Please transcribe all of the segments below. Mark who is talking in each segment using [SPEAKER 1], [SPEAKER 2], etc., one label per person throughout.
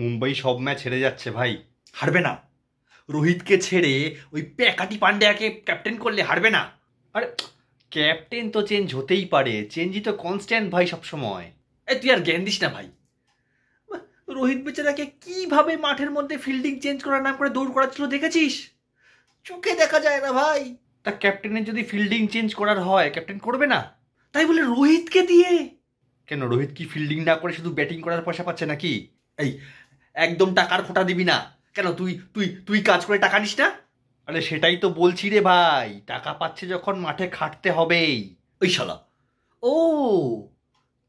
[SPEAKER 1] মুম্বাই সব ম্যাচ হেরে যাচ্ছে ভাই হারবে না রোহিতকে ছেড়ে ওই প্যাকাটি পান্ডেয়াকে ক্যাপ্টেন করলে হারবে না আরে ক্যাপ্টেন তো চেঞ্জ হতেই পারে চেঞ্জই তো কনস্ট্যান্ট ভাই সবসময় এ তুই আর জ্ঞান দিস না ভাই রোহিত বেচারাকে কিভাবে মাঠের মধ্যে ফিল্ডিং চেঞ্জ করার নাম করে দৌড় করাচ্ছিল দেখেছিস চোখে দেখা যায় না ভাই তা ক্যাপ্টেনের যদি ফিল্ডিং চেঞ্জ করার হয় ক্যাপ্টেন করবে না তাই বলে রোহিতকে দিয়ে কেন রোহিত কি ফিল্ডিং না করে শুধু ব্যাটিং করার পয়সা পাচ্ছে নাকি এই একদম টাকার খোটা দিবি না কেন তুই তুই তুই কাজ করে টাকা নিস না আরে সেটাই তো বলছি রে ভাই টাকা পাচ্ছে যখন মাঠে খাটতে হবেই ওই শালা ও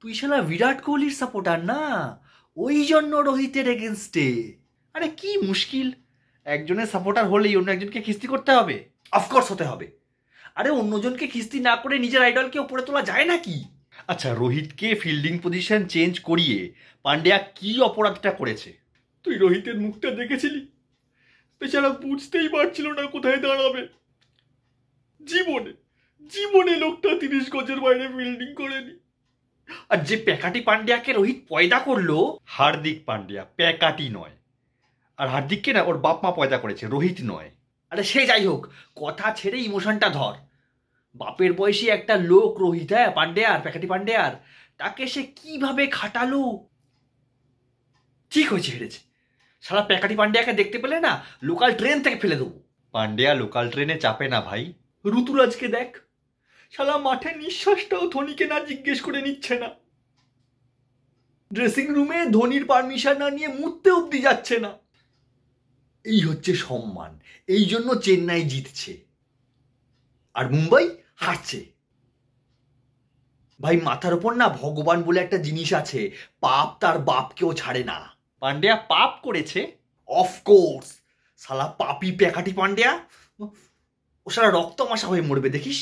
[SPEAKER 1] তুই শালা বিরাট কোহলির সাপোর্টার না ওই জন্য রোহিতের এগেনস্টে আরে কি মুশকিল একজনের সাপোর্টার হলেই অন্য একজনকে খিস্তি করতে হবে অফকোর্স হতে হবে আরে অন্যজনকে খিস্তি না করে নিজের আইডলকে ওপরে তোলা যায় না কি আচ্ছা রোহিতকে ফিল্ডিং পজিশন চেঞ্জ করিয়ে পান্ডিয়া কি অপরাধটা করেছে তুই রোহিতের মুখটা দেখেছিলি বেচারা বুঝতেই পারছিল না কোথায় দাঁড়াবে জীবনে জীবনে লোকটা তিরিশ গজের বাইরে বিল্ডিং করেনি আর যে প্যাকাটি পান্ডিয়াকে রোহিত পয়দা করলো হার্দিক পান্ডিয়া প্যাকাটি নয় আর হার্দিককে না ওর বাপ মা পয়দা করেছে রোহিত নয় আরে সে যাই হোক কথা ছেড়ে ইমোশনটা ধর বাপের বয়সী একটা লোক রোহিত হ্যাঁ পান্ডে আর প্যাকাটি পান্ডে আর তাকে সে কিভাবে খাটালো ঠিক হয়েছে হেরেছে সারা প্যাকাটি পান্ডিয়াকে দেখতে পেলে না লোকাল ট্রেন থেকে ফেলে দেবো পান্ডিয়া লোকাল ট্রেনে চাপে না ভাই ঋতুরাজকে দেখ সালা মাঠে নিঃশ্বাসটাও ধোনিকে না জিজ্ঞেস করে নিচ্ছে না ড্রেসিং রুমে ধোনির পারমিশন না নিয়ে মুততে অব্দি যাচ্ছে না এই হচ্ছে সম্মান এই জন্য চেন্নাই জিতছে আর মুম্বাই হারছে ভাই মাথার ওপর না ভগবান বলে একটা জিনিস আছে পাপ তার বাপকেও ছাড়ে না পান্ডেয়া পাপ করেছে অফকোর্স সালা পাপি প্যাকাটি পান্ডেয়া ও সারা রক্ত মাসা হয়ে মরবে দেখিস